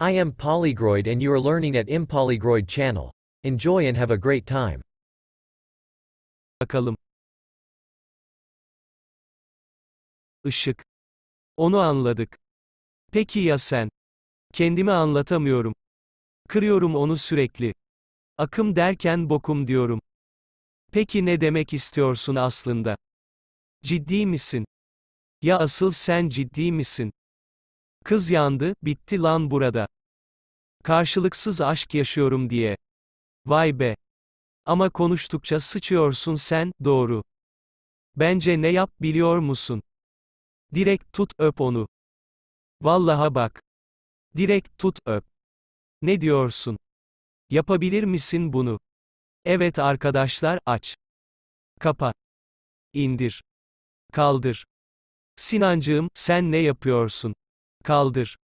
I am Polygroid and you are learning at Impolygroid channel. Enjoy and have a great time. Bakalım. Işık. Onu anladık. Peki ya sen? Kendimi anlatamıyorum. Kırıyorum onu sürekli. Akım derken bokum diyorum. Peki ne demek istiyorsun aslında? Ciddi misin? Ya asıl sen ciddi misin? Kız yandı, bitti lan burada. Karşılıksız aşk yaşıyorum diye. Vay be. Ama konuştukça sıçıyorsun sen, doğru. Bence ne yap biliyor musun? Direkt tut öp onu. Vallaha bak. Direkt tut öp. Ne diyorsun? Yapabilir misin bunu? Evet arkadaşlar, aç. Kapa. İndir. Kaldır. Sinancığım, sen ne yapıyorsun? Kaldır.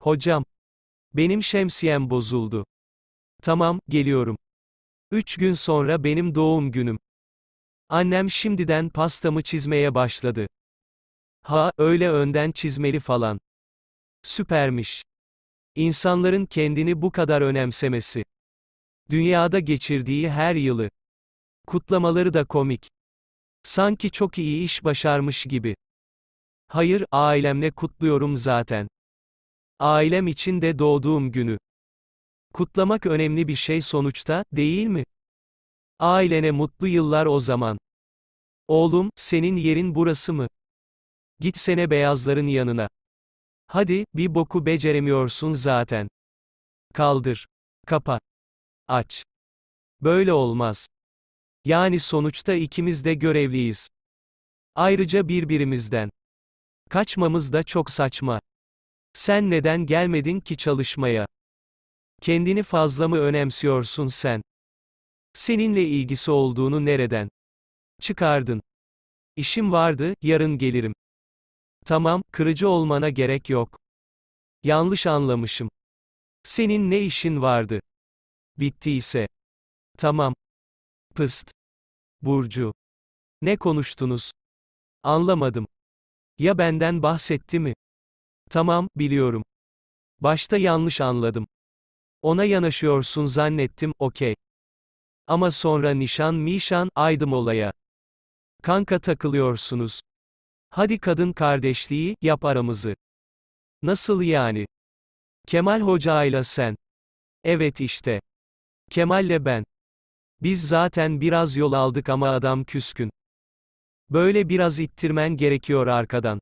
Hocam. Benim şemsiyem bozuldu. Tamam, geliyorum. Üç gün sonra benim doğum günüm. Annem şimdiden pastamı çizmeye başladı. Ha, öyle önden çizmeli falan. Süpermiş. İnsanların kendini bu kadar önemsemesi. Dünyada geçirdiği her yılı. Kutlamaları da komik. Sanki çok iyi iş başarmış gibi. Hayır, ailemle kutluyorum zaten. Ailem için de doğduğum günü. Kutlamak önemli bir şey sonuçta, değil mi? Ailene mutlu yıllar o zaman. Oğlum, senin yerin burası mı? Gitsene beyazların yanına. Hadi, bir boku beceremiyorsun zaten. Kaldır. Kapa. Aç. Böyle olmaz. Yani sonuçta ikimiz de görevliyiz. Ayrıca birbirimizden Kaçmamız da çok saçma. Sen neden gelmedin ki çalışmaya? Kendini fazla mı önemsiyorsun sen? Seninle ilgisi olduğunu nereden? Çıkardın. İşim vardı, yarın gelirim. Tamam, kırıcı olmana gerek yok. Yanlış anlamışım. Senin ne işin vardı? Bittiyse. Tamam. Pıst. Burcu. Ne konuştunuz? Anlamadım. Ya benden bahsetti mi? Tamam, biliyorum. Başta yanlış anladım. Ona yanaşıyorsun zannettim, okey. Ama sonra nişan mişan, aydım olaya. Kanka takılıyorsunuz. Hadi kadın kardeşliği, yap aramızı. Nasıl yani? Kemal hocayla sen. Evet işte. Kemal'le ben. Biz zaten biraz yol aldık ama adam küskün. Böyle biraz ittirmen gerekiyor arkadan.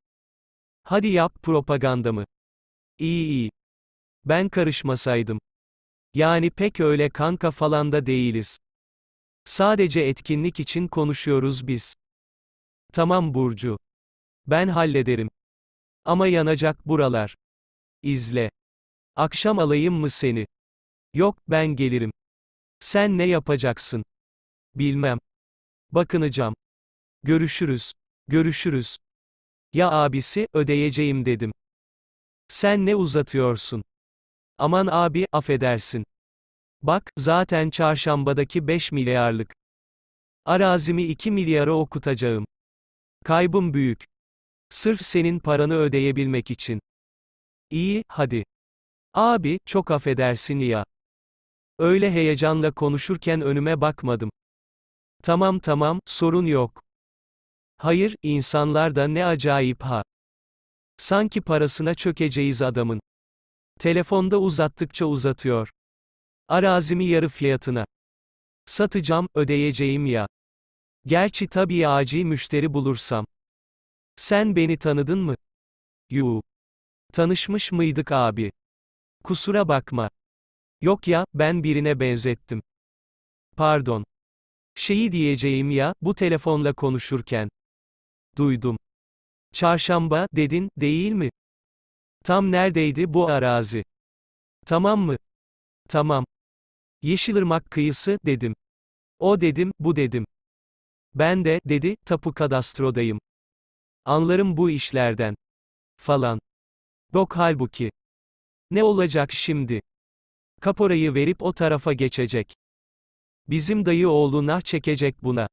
Hadi yap propagandamı. İyi iyi. Ben karışmasaydım. Yani pek öyle kanka falan da değiliz. Sadece etkinlik için konuşuyoruz biz. Tamam Burcu. Ben hallederim. Ama yanacak buralar. İzle. Akşam alayım mı seni? Yok, ben gelirim. Sen ne yapacaksın? Bilmem. Bakınacağım. Görüşürüz. Görüşürüz. Ya abisi, ödeyeceğim dedim. Sen ne uzatıyorsun? Aman abi, affedersin. Bak, zaten çarşambadaki 5 milyarlık. Arazimi 2 milyara okutacağım. Kaybım büyük. Sırf senin paranı ödeyebilmek için. İyi, hadi. Abi, çok affedersin ya. Öyle heyecanla konuşurken önüme bakmadım. Tamam tamam, sorun yok. Hayır, insanlar da ne acayip ha. Sanki parasına çökeceğiz adamın. Telefonda uzattıkça uzatıyor. Arazimi yarı fiyatına. Satacağım, ödeyeceğim ya. Gerçi tabii acil müşteri bulursam. Sen beni tanıdın mı? Yu. Tanışmış mıydık abi? Kusura bakma. Yok ya, ben birine benzettim. Pardon. Şeyi diyeceğim ya, bu telefonla konuşurken duydum. Çarşamba, dedin, değil mi? Tam neredeydi bu arazi? Tamam mı? Tamam. Yeşilırmak kıyısı, dedim. O dedim, bu dedim. Ben de, dedi, tapu kadastrodayım. Anlarım bu işlerden. Falan. Yok halbuki. Ne olacak şimdi? Kaporayı verip o tarafa geçecek. Bizim dayı oğlu nah çekecek buna.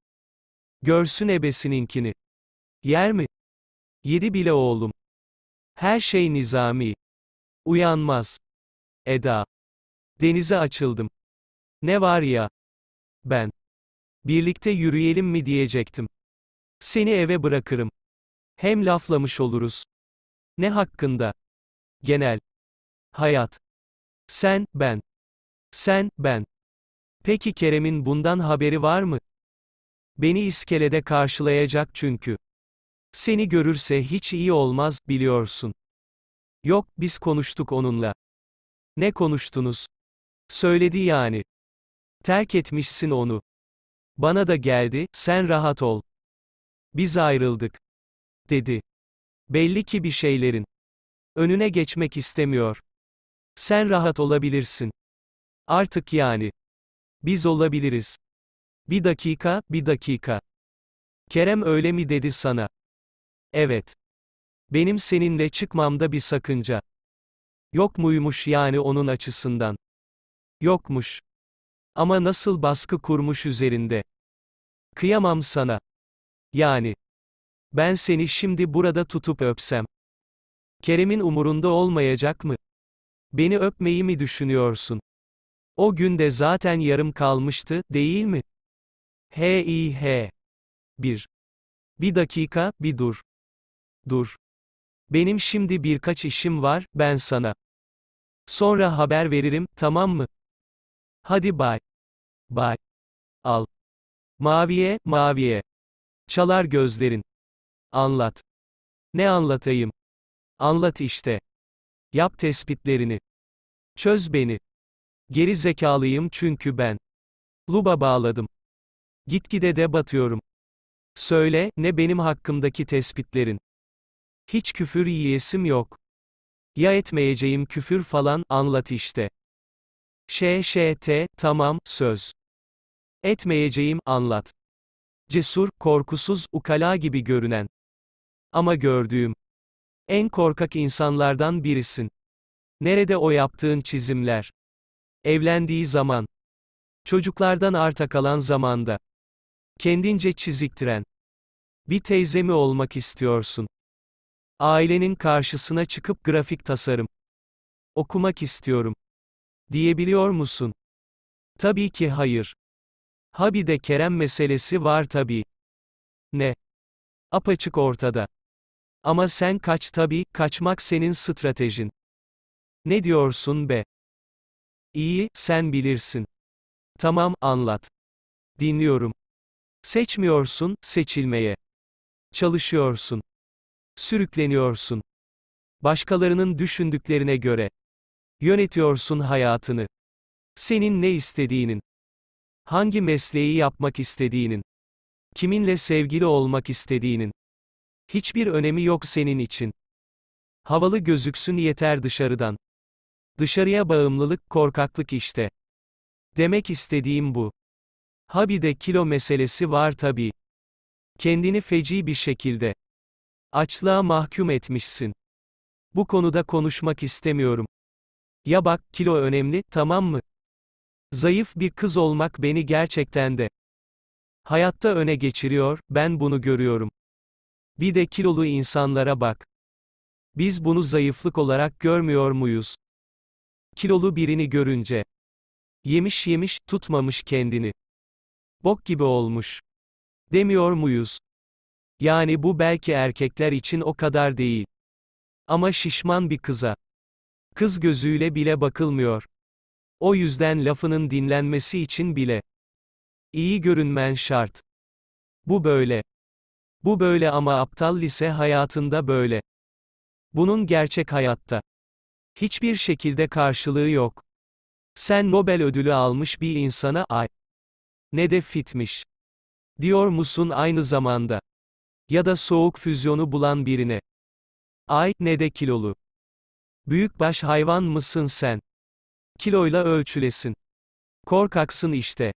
Görsün ebesininkini. Yer mi? Yedi bile oğlum. Her şey nizami. Uyanmaz. Eda. Denize açıldım. Ne var ya? Ben. Birlikte yürüyelim mi diyecektim. Seni eve bırakırım. Hem laflamış oluruz. Ne hakkında? Genel. Hayat. Sen, ben. Sen, ben. Peki Kerem'in bundan haberi var mı? Beni iskelede karşılayacak çünkü. Seni görürse hiç iyi olmaz, biliyorsun. Yok, biz konuştuk onunla. Ne konuştunuz? Söyledi yani. Terk etmişsin onu. Bana da geldi, sen rahat ol. Biz ayrıldık. Dedi. Belli ki bir şeylerin. Önüne geçmek istemiyor. Sen rahat olabilirsin. Artık yani. Biz olabiliriz. Bir dakika, bir dakika. Kerem öyle mi dedi sana? Evet. Benim seninle çıkmamda bir sakınca. Yok muymuş yani onun açısından? Yokmuş. Ama nasıl baskı kurmuş üzerinde? Kıyamam sana. Yani. Ben seni şimdi burada tutup öpsem. Kerem'in umurunda olmayacak mı? Beni öpmeyi mi düşünüyorsun? O gün de zaten yarım kalmıştı, değil mi? He iyi he. Bir. bir dakika, bir dur dur. Benim şimdi birkaç işim var, ben sana. Sonra haber veririm, tamam mı? Hadi bay. Bay. Al. Maviye, maviye. Çalar gözlerin. Anlat. Ne anlatayım? Anlat işte. Yap tespitlerini. Çöz beni. Geri zekalıyım çünkü ben. Luba bağladım. Gitgide de batıyorum. Söyle, ne benim hakkımdaki tespitlerin? Hiç küfür yiyesim yok. Ya etmeyeceğim küfür falan, anlat işte. ŞŞT, tamam, söz. Etmeyeceğim, anlat. Cesur, korkusuz, ukala gibi görünen. Ama gördüğüm. En korkak insanlardan birisin. Nerede o yaptığın çizimler? Evlendiği zaman. Çocuklardan arta kalan zamanda. Kendince çiziktiren. Bir teyze mi olmak istiyorsun? Ailenin karşısına çıkıp grafik tasarım okumak istiyorum diyebiliyor musun? Tabii ki hayır. Ha bir de Kerem meselesi var tabii. Ne? Apaçık ortada. Ama sen kaç tabii, kaçmak senin stratejin. Ne diyorsun be? İyi, sen bilirsin. Tamam, anlat. Dinliyorum. Seçmiyorsun, seçilmeye. Çalışıyorsun. Sürükleniyorsun. Başkalarının düşündüklerine göre. Yönetiyorsun hayatını. Senin ne istediğinin. Hangi mesleği yapmak istediğinin. Kiminle sevgili olmak istediğinin. Hiçbir önemi yok senin için. Havalı gözüksün yeter dışarıdan. Dışarıya bağımlılık korkaklık işte. Demek istediğim bu. Ha bir de kilo meselesi var tabii. Kendini feci bir şekilde Açlığa mahkum etmişsin. Bu konuda konuşmak istemiyorum. Ya bak, kilo önemli, tamam mı? Zayıf bir kız olmak beni gerçekten de hayatta öne geçiriyor, ben bunu görüyorum. Bir de kilolu insanlara bak. Biz bunu zayıflık olarak görmüyor muyuz? Kilolu birini görünce yemiş yemiş tutmamış kendini. Bok gibi olmuş. Demiyor muyuz? Yani bu belki erkekler için o kadar değil. Ama şişman bir kıza. Kız gözüyle bile bakılmıyor. O yüzden lafının dinlenmesi için bile. İyi görünmen şart. Bu böyle. Bu böyle ama aptal lise hayatında böyle. Bunun gerçek hayatta. Hiçbir şekilde karşılığı yok. Sen Nobel ödülü almış bir insana ay. Ne de fitmiş. Diyor musun aynı zamanda? Ya da soğuk füzyonu bulan birine. Ay, ne de kilolu. Büyükbaş hayvan mısın sen? Kiloyla ölçülesin. Korkaksın işte.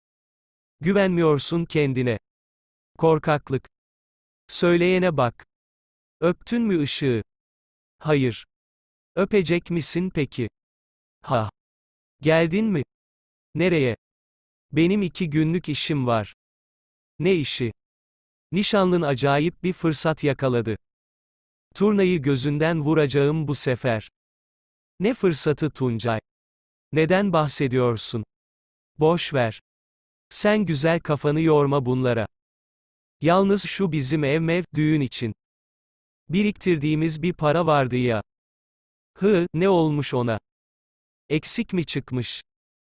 Güvenmiyorsun kendine. Korkaklık. Söyleyene bak. Öptün mü ışığı? Hayır. Öpecek misin peki? Ha. Geldin mi? Nereye? Benim iki günlük işim var. Ne işi? Nişanlın acayip bir fırsat yakaladı. Turnayı gözünden vuracağım bu sefer. Ne fırsatı Tuncay? Neden bahsediyorsun? Boş ver. Sen güzel kafanı yorma bunlara. Yalnız şu bizim ev mev, düğün için. Biriktirdiğimiz bir para vardı ya. Hı, ne olmuş ona? Eksik mi çıkmış?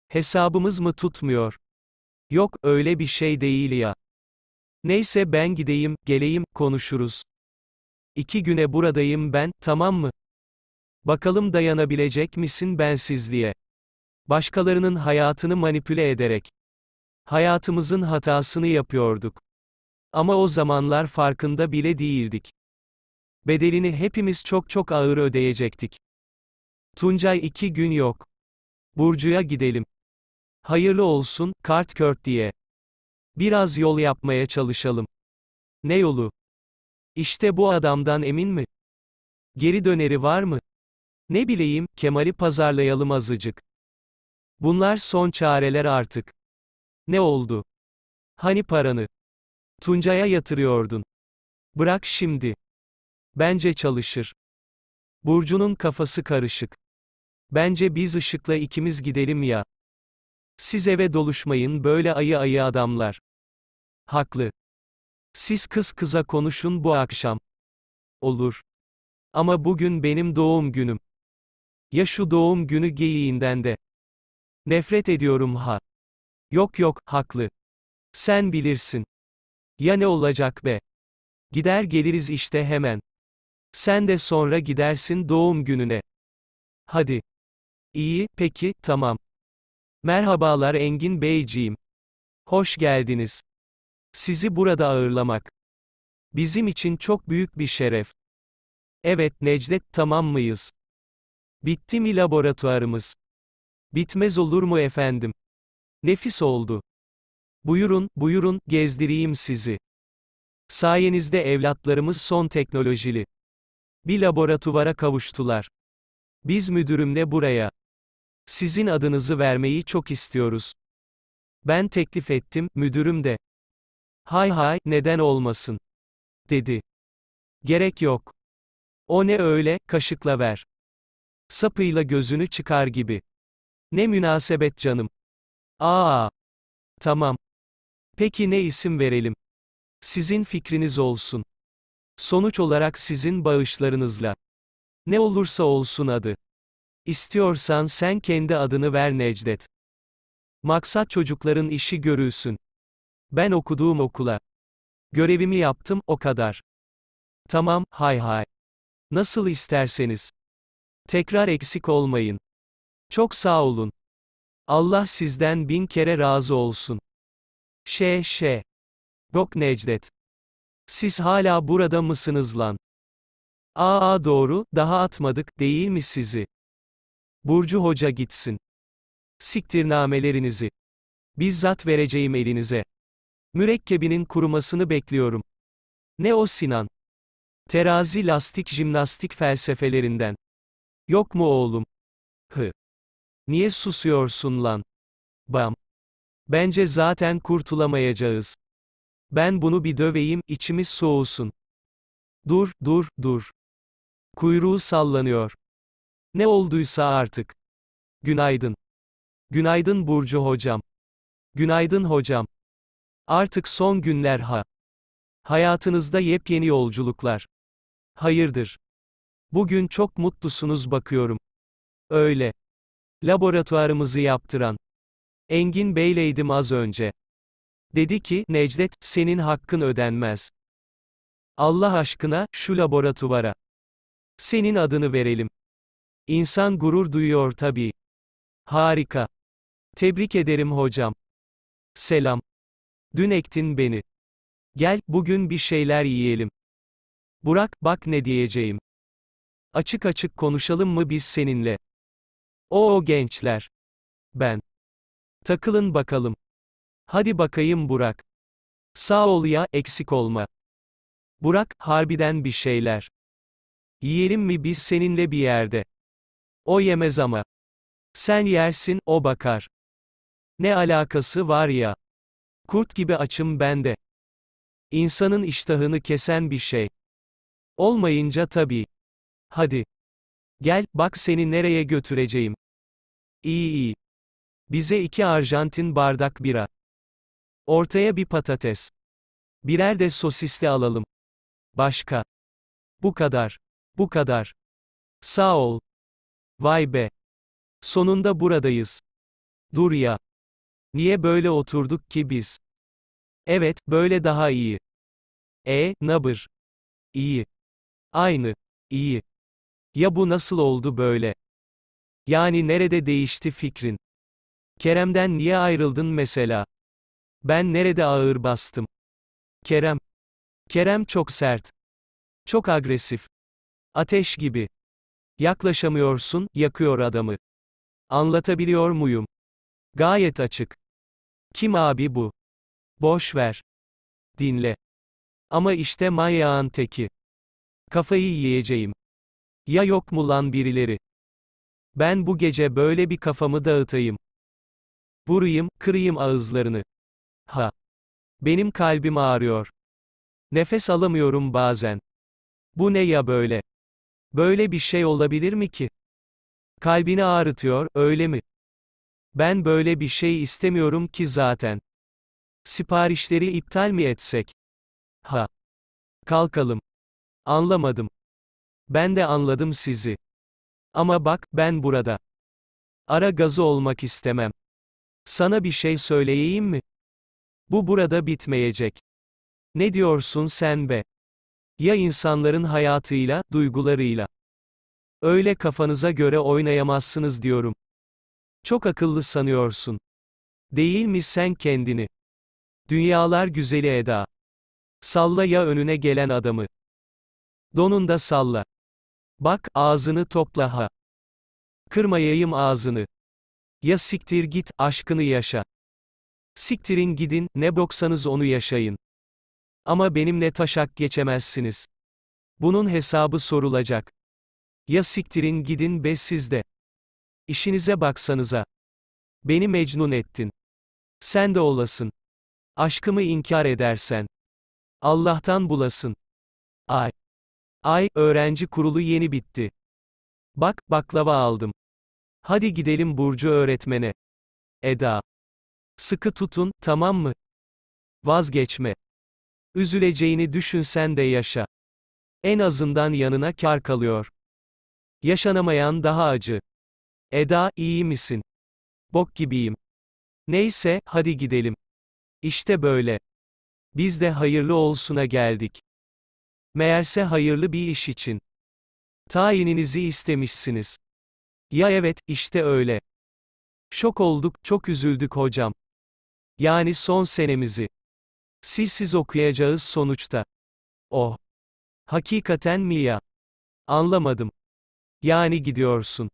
Hesabımız mı tutmuyor? Yok, öyle bir şey değil ya. Neyse ben gideyim, geleyim, konuşuruz. İki güne buradayım ben, tamam mı? Bakalım dayanabilecek misin bensizliğe? Başkalarının hayatını manipüle ederek. Hayatımızın hatasını yapıyorduk. Ama o zamanlar farkında bile değildik. Bedelini hepimiz çok çok ağır ödeyecektik. Tuncay iki gün yok. Burcu'ya gidelim. Hayırlı olsun, kart kört diye. Biraz yol yapmaya çalışalım. Ne yolu? İşte bu adamdan emin mi? Geri döneri var mı? Ne bileyim, Kemal'i pazarlayalım azıcık. Bunlar son çareler artık. Ne oldu? Hani paranı? Tuncay'a yatırıyordun. Bırak şimdi. Bence çalışır. Burcu'nun kafası karışık. Bence biz ışıkla ikimiz gidelim ya. Siz eve doluşmayın böyle ayı ayı adamlar. Haklı. Siz kız kıza konuşun bu akşam. Olur. Ama bugün benim doğum günüm. Ya şu doğum günü geyiğinden de. Nefret ediyorum ha. Yok yok, haklı. Sen bilirsin. Ya ne olacak be? Gider geliriz işte hemen. Sen de sonra gidersin doğum gününe. Hadi. İyi, peki, tamam. Merhabalar Engin Beyciğim. Hoş geldiniz. Sizi burada ağırlamak. Bizim için çok büyük bir şeref. Evet Necdet tamam mıyız? Bitti mi laboratuvarımız? Bitmez olur mu efendim? Nefis oldu. Buyurun, buyurun, gezdireyim sizi. Sayenizde evlatlarımız son teknolojili. Bir laboratuvara kavuştular. Biz müdürümle buraya sizin adınızı vermeyi çok istiyoruz. Ben teklif ettim, müdürüm de. Hay hay, neden olmasın? dedi. Gerek yok. O ne öyle, kaşıkla ver. Sapıyla gözünü çıkar gibi. Ne münasebet canım. Aa. Tamam. Peki ne isim verelim? Sizin fikriniz olsun. Sonuç olarak sizin bağışlarınızla. Ne olursa olsun adı. İstiyorsan sen kendi adını ver Necdet. Maksat çocukların işi görülsün. Ben okuduğum okula. Görevimi yaptım, o kadar. Tamam, hay hay. Nasıl isterseniz. Tekrar eksik olmayın. Çok sağ olun. Allah sizden bin kere razı olsun. Şe şe. Dok Necdet. Siz hala burada mısınız lan? Aa doğru, daha atmadık, değil mi sizi? Burcu Hoca gitsin. Siktir namelerinizi. Bizzat vereceğim elinize. Mürekkebinin kurumasını bekliyorum. Ne o Sinan? Terazi lastik jimnastik felsefelerinden. Yok mu oğlum? Hı. Niye susuyorsun lan? Bam. Bence zaten kurtulamayacağız. Ben bunu bir döveyim, içimiz soğusun. Dur, dur, dur. Kuyruğu sallanıyor. Ne olduysa artık. Günaydın. Günaydın Burcu hocam. Günaydın hocam. Artık son günler ha. Hayatınızda yepyeni yolculuklar. Hayırdır? Bugün çok mutlusunuz bakıyorum. Öyle. Laboratuvarımızı yaptıran. Engin Bey'leydim az önce. Dedi ki, Necdet, senin hakkın ödenmez. Allah aşkına, şu laboratuvara. Senin adını verelim. İnsan gurur duyuyor tabii. Harika. Tebrik ederim hocam. Selam. Dün ektin beni. Gel, bugün bir şeyler yiyelim. Burak, bak ne diyeceğim. Açık açık konuşalım mı biz seninle? Oo gençler. Ben. Takılın bakalım. Hadi bakayım Burak. Sağ ol ya, eksik olma. Burak, harbiden bir şeyler. Yiyelim mi biz seninle bir yerde? O yemez ama. Sen yersin, o bakar. Ne alakası var ya? Kurt gibi açım bende. İnsanın iştahını kesen bir şey. Olmayınca tabii. Hadi. Gel, bak seni nereye götüreceğim. İyi iyi. Bize iki Arjantin bardak bira. Ortaya bir patates. Birer de sosisli alalım. Başka. Bu kadar. Bu kadar. Sağ ol. Vay be. Sonunda buradayız. Dur ya. Niye böyle oturduk ki biz? Evet, böyle daha iyi. E, nabır. İyi. Aynı. İyi. Ya bu nasıl oldu böyle? Yani nerede değişti fikrin? Kerem'den niye ayrıldın mesela? Ben nerede ağır bastım? Kerem. Kerem çok sert. Çok agresif. Ateş gibi. Yaklaşamıyorsun, yakıyor adamı. Anlatabiliyor muyum? Gayet açık. Kim abi bu? Boş ver. Dinle. Ama işte manyağın teki. Kafayı yiyeceğim. Ya yok mu lan birileri? Ben bu gece böyle bir kafamı dağıtayım. Vurayım, kırayım ağızlarını. Ha. Benim kalbim ağrıyor. Nefes alamıyorum bazen. Bu ne ya böyle? Böyle bir şey olabilir mi ki? Kalbini ağrıtıyor, öyle mi? Ben böyle bir şey istemiyorum ki zaten. Siparişleri iptal mi etsek? Ha. Kalkalım. Anlamadım. Ben de anladım sizi. Ama bak, ben burada. Ara gazı olmak istemem. Sana bir şey söyleyeyim mi? Bu burada bitmeyecek. Ne diyorsun sen be? Ya insanların hayatıyla, duygularıyla. Öyle kafanıza göre oynayamazsınız diyorum. Çok akıllı sanıyorsun. Değil mi sen kendini? Dünyalar güzeli Eda. Salla ya önüne gelen adamı. Donunda salla. Bak, ağzını topla ha. Kırmayayım ağzını. Ya siktir git, aşkını yaşa. Siktirin gidin, ne boksanız onu yaşayın. Ama benimle taşak geçemezsiniz. Bunun hesabı sorulacak. Ya siktirin gidin be sizde. İşinize baksanıza. Beni mecnun ettin. Sen de olasın. Aşkımı inkar edersen. Allah'tan bulasın. Ay. Ay, öğrenci kurulu yeni bitti. Bak, baklava aldım. Hadi gidelim Burcu öğretmene. Eda. Sıkı tutun, tamam mı? Vazgeçme. Üzüleceğini düşünsen de yaşa. En azından yanına kar kalıyor. Yaşanamayan daha acı. Eda, iyi misin? Bok gibiyim. Neyse, hadi gidelim. İşte böyle. Biz de hayırlı olsuna geldik. Meğerse hayırlı bir iş için. Tayininizi istemişsiniz. Ya evet, işte öyle. Şok olduk, çok üzüldük hocam. Yani son senemizi. Siz siz okuyacağız sonuçta. Oh. Hakikaten mi ya? Anlamadım. Yani gidiyorsun.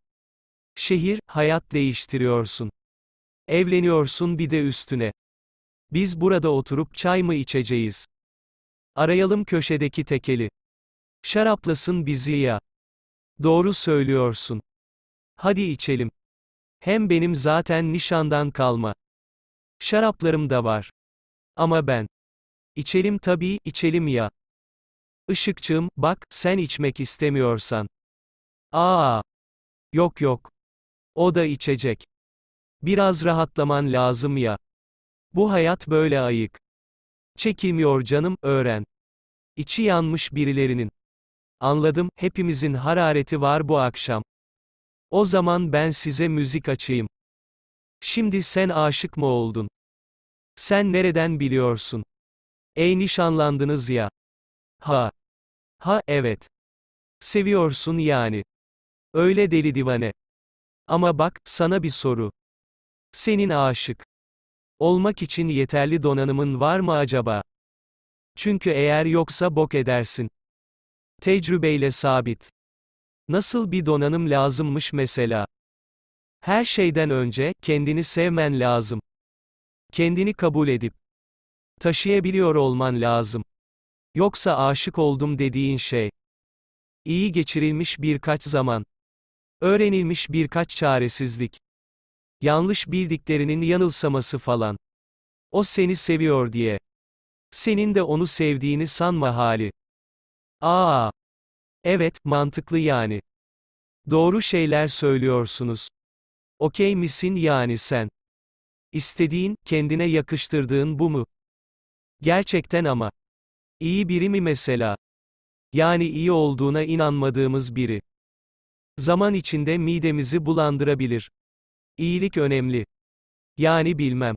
Şehir, hayat değiştiriyorsun. Evleniyorsun bir de üstüne. Biz burada oturup çay mı içeceğiz? Arayalım köşedeki tekeli. Şaraplasın bizi ya. Doğru söylüyorsun. Hadi içelim. Hem benim zaten nişandan kalma. Şaraplarım da var. Ama ben İçelim tabii, içelim ya. Işıkçığım, bak, sen içmek istemiyorsan. Aa. Yok yok. O da içecek. Biraz rahatlaman lazım ya. Bu hayat böyle ayık. Çekilmiyor canım, öğren. İçi yanmış birilerinin. Anladım, hepimizin harareti var bu akşam. O zaman ben size müzik açayım. Şimdi sen aşık mı oldun? Sen nereden biliyorsun? Ey nişanlandınız ya. Ha. Ha, evet. Seviyorsun yani. Öyle deli divane. Ama bak, sana bir soru. Senin aşık olmak için yeterli donanımın var mı acaba? Çünkü eğer yoksa bok edersin. Tecrübeyle sabit. Nasıl bir donanım lazımmış mesela? Her şeyden önce kendini sevmen lazım. Kendini kabul edip Taşıyabiliyor olman lazım. Yoksa aşık oldum dediğin şey. İyi geçirilmiş birkaç zaman. Öğrenilmiş birkaç çaresizlik. Yanlış bildiklerinin yanılsaması falan. O seni seviyor diye. Senin de onu sevdiğini sanma hali. Aa. Evet, mantıklı yani. Doğru şeyler söylüyorsunuz. Okey misin yani sen? İstediğin, kendine yakıştırdığın bu mu? Gerçekten ama. İyi biri mi mesela? Yani iyi olduğuna inanmadığımız biri. Zaman içinde midemizi bulandırabilir. İyilik önemli. Yani bilmem.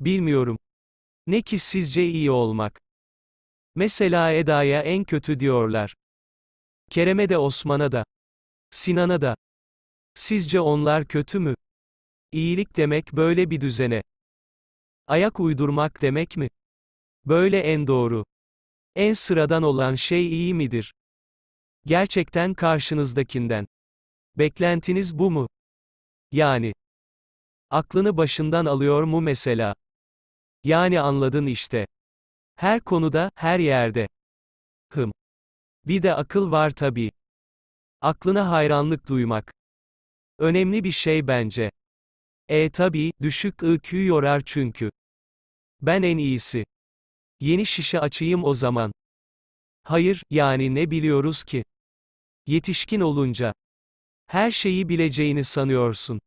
Bilmiyorum. Ne ki sizce iyi olmak. Mesela Eda'ya en kötü diyorlar. Kerem'e de Osman'a da. Sinan'a da. Sizce onlar kötü mü? İyilik demek böyle bir düzene. Ayak uydurmak demek mi? Böyle en doğru. En sıradan olan şey iyi midir? Gerçekten karşınızdakinden. Beklentiniz bu mu? Yani. Aklını başından alıyor mu mesela? Yani anladın işte. Her konuda, her yerde. Hım. Bir de akıl var tabii. Aklına hayranlık duymak. Önemli bir şey bence. E tabii, düşük IQ yorar çünkü. Ben en iyisi. Yeni şişe açayım o zaman. Hayır, yani ne biliyoruz ki? Yetişkin olunca her şeyi bileceğini sanıyorsun.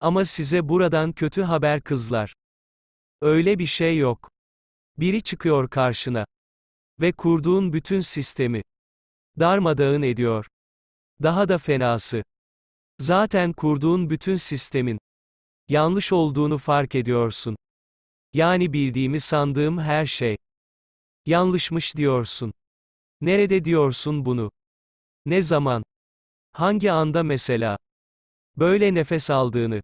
Ama size buradan kötü haber kızlar. Öyle bir şey yok. Biri çıkıyor karşına ve kurduğun bütün sistemi darmadağın ediyor. Daha da fenası. Zaten kurduğun bütün sistemin yanlış olduğunu fark ediyorsun. Yani bildiğimi sandığım her şey. Yanlışmış diyorsun. Nerede diyorsun bunu? Ne zaman? Hangi anda mesela? Böyle nefes aldığını,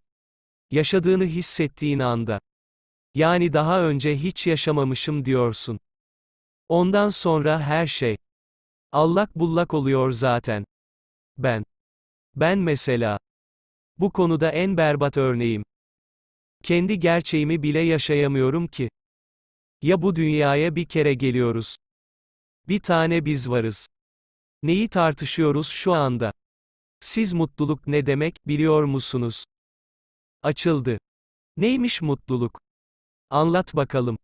yaşadığını hissettiğin anda. Yani daha önce hiç yaşamamışım diyorsun. Ondan sonra her şey allak bullak oluyor zaten. Ben ben mesela bu konuda en berbat örneğim. Kendi gerçeğimi bile yaşayamıyorum ki. Ya bu dünyaya bir kere geliyoruz. Bir tane biz varız. Neyi tartışıyoruz şu anda? Siz mutluluk ne demek biliyor musunuz? Açıldı. Neymiş mutluluk? Anlat bakalım.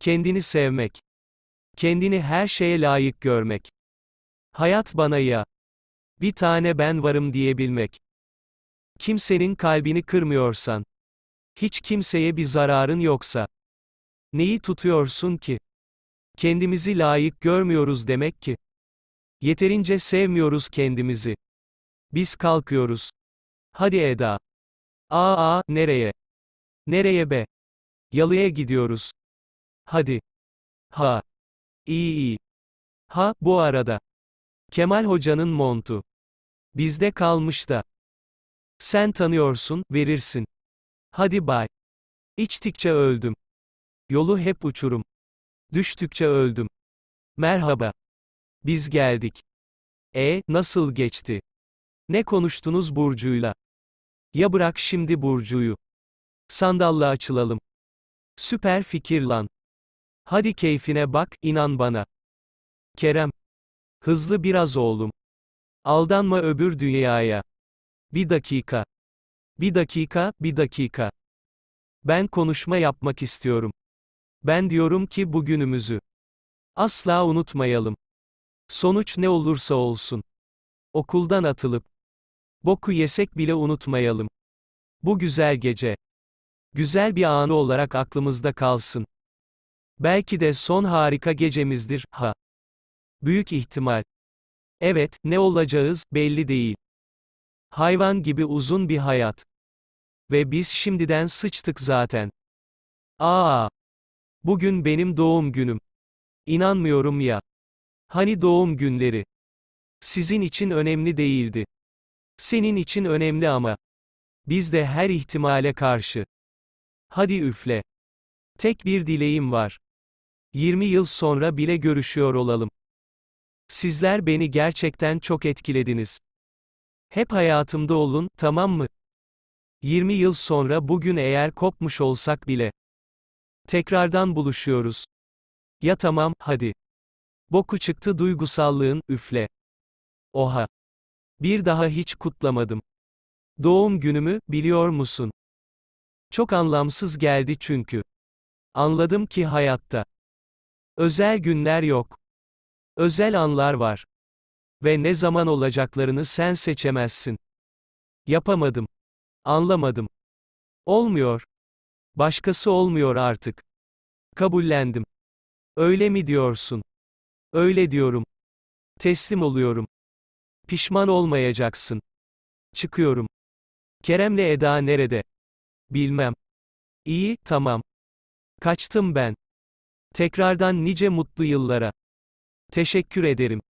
Kendini sevmek. Kendini her şeye layık görmek. Hayat bana ya. Bir tane ben varım diyebilmek. Kimsenin kalbini kırmıyorsan hiç kimseye bir zararın yoksa. Neyi tutuyorsun ki? Kendimizi layık görmüyoruz demek ki. Yeterince sevmiyoruz kendimizi. Biz kalkıyoruz. Hadi Eda. Aa, nereye? Nereye be? Yalıya gidiyoruz. Hadi. Ha. İyi iyi. Ha, bu arada. Kemal Hoca'nın montu. Bizde kalmış da. Sen tanıyorsun, verirsin. Hadi bay. İçtikçe öldüm. Yolu hep uçurum. Düştükçe öldüm. Merhaba. Biz geldik. E, nasıl geçti? Ne konuştunuz Burcu'yla? Ya bırak şimdi Burcu'yu. Sandalla açılalım. Süper fikir lan. Hadi keyfine bak, inan bana. Kerem. Hızlı biraz oğlum. Aldanma öbür dünyaya. Bir dakika. Bir dakika, bir dakika. Ben konuşma yapmak istiyorum. Ben diyorum ki bugünümüzü asla unutmayalım. Sonuç ne olursa olsun. Okuldan atılıp boku yesek bile unutmayalım. Bu güzel gece güzel bir anı olarak aklımızda kalsın. Belki de son harika gecemizdir, ha. Büyük ihtimal. Evet, ne olacağız, belli değil. Hayvan gibi uzun bir hayat. Ve biz şimdiden sıçtık zaten. Aa! Bugün benim doğum günüm. İnanmıyorum ya. Hani doğum günleri? Sizin için önemli değildi. Senin için önemli ama. Biz de her ihtimale karşı. Hadi üfle. Tek bir dileğim var. 20 yıl sonra bile görüşüyor olalım. Sizler beni gerçekten çok etkilediniz. Hep hayatımda olun, tamam mı? 20 yıl sonra bugün eğer kopmuş olsak bile. Tekrardan buluşuyoruz. Ya tamam, hadi. Boku çıktı duygusallığın, üfle. Oha. Bir daha hiç kutlamadım. Doğum günümü, biliyor musun? Çok anlamsız geldi çünkü. Anladım ki hayatta. Özel günler yok. Özel anlar var. Ve ne zaman olacaklarını sen seçemezsin. Yapamadım. Anlamadım. Olmuyor. Başkası olmuyor artık. Kabullendim. Öyle mi diyorsun? Öyle diyorum. Teslim oluyorum. Pişman olmayacaksın. Çıkıyorum. Kerem'le Eda nerede? Bilmem. İyi, tamam. Kaçtım ben. Tekrardan nice mutlu yıllara. Teşekkür ederim.